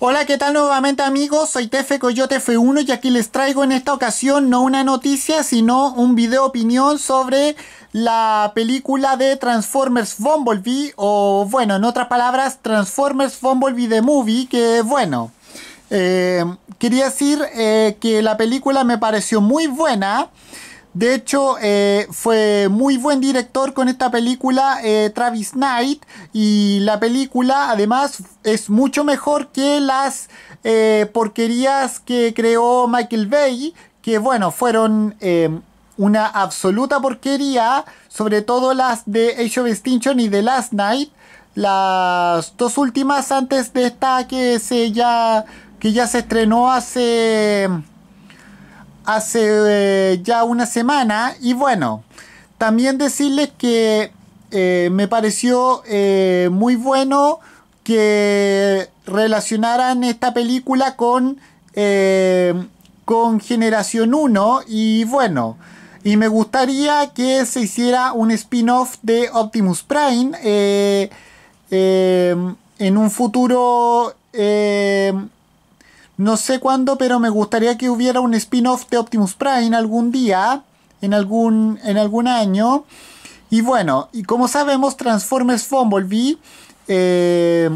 Hola, ¿qué tal nuevamente amigos? Soy Tefe Coyote F1 y aquí les traigo en esta ocasión no una noticia, sino un video opinión sobre la película de Transformers Bumblebee o bueno, en otras palabras, Transformers Bumblebee The Movie, que bueno, eh, quería decir eh, que la película me pareció muy buena. De hecho, eh, fue muy buen director con esta película eh, Travis Knight y la película además es mucho mejor que las eh, porquerías que creó Michael Bay, que bueno, fueron em, una absoluta porquería, sobre todo las de Age of Extinction y The Last Night, las dos últimas antes de esta que se ya que ya se estrenó hace hace eh, ya una semana. Y bueno, también decirles que eh, me pareció eh, muy bueno que relacionaran esta película con, con Generación 1. Y bueno, y me gustaría que se hiciera un spin-off de Optimus Prime en un futuro... No sé cuándo, pero me gustaría que hubiera un spin-off de Optimus Prime algún día, en algún, en algún año. Y bueno, y como sabemos, Transformers Fumblebee... Eh,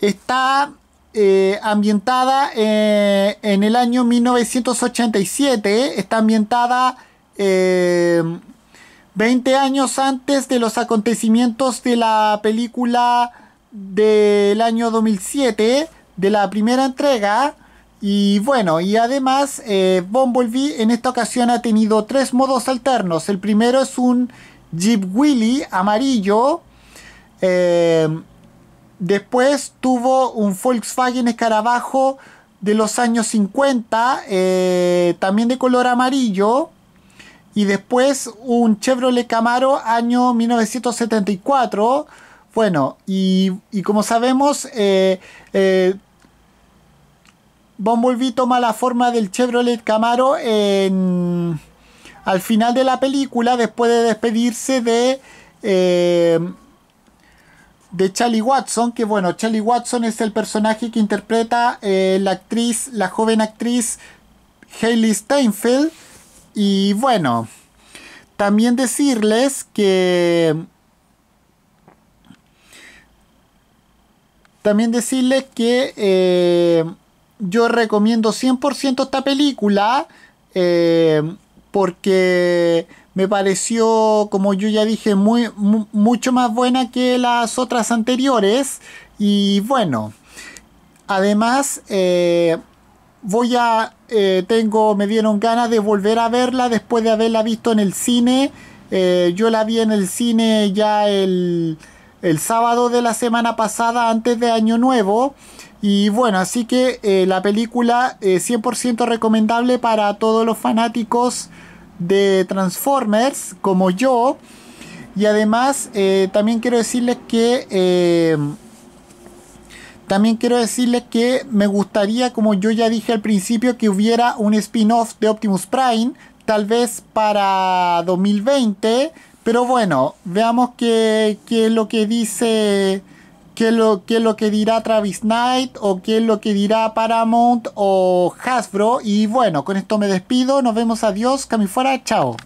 está eh, ambientada eh, en el año 1987. Está ambientada 20 años antes de los acontecimientos de la película del año 2007 de la primera entrega. Y bueno, y además eh, Bumblebee en esta ocasión ha tenido tres modos alternos. El primero es un Jeep Willy amarillo. Eh, después tuvo un Volkswagen Escarabajo de los años 50, eh, también de color amarillo. Y después un Chevrolet Camaro año 1974 bueno, y, como sabemos, eh, eh, Bumblebee toma la forma del Chevrolet Camaro al final de la película, después de despedirse de... Eh, de Charlie Watson, que bueno, Charlie Watson es el personaje que interpreta eh, la actriz, la joven actriz Hayley Steinfeld. Y bueno, también decirles que También decirles que eh, yo recomiendo 100% esta película eh, porque me pareció, como yo ya dije, muy, mucho más buena que las otras anteriores. Y bueno, además eh, voy a, tengo, me dieron ganas de volver a verla después de haberla visto en el cine. yo la vi en el cine ya el el sábado de la semana pasada antes de Año Nuevo. Y bueno, así que eh, la película es eh, 100% recomendable para todos los fanáticos de Transformers como yo. Y además eh, también quiero decirles que... también quiero decirles que me gustaría, como yo ya dije al principio, que hubiera un spin-off de Optimus Prime, tal vez para 2020 pero bueno, veamos qué, qué es lo que dice, qué es lo, qué es lo que dirá Travis Knight o qué es lo que dirá Paramount o Hasbro. Y bueno, con esto me despido, nos vemos, adiós, cami fuera, chao.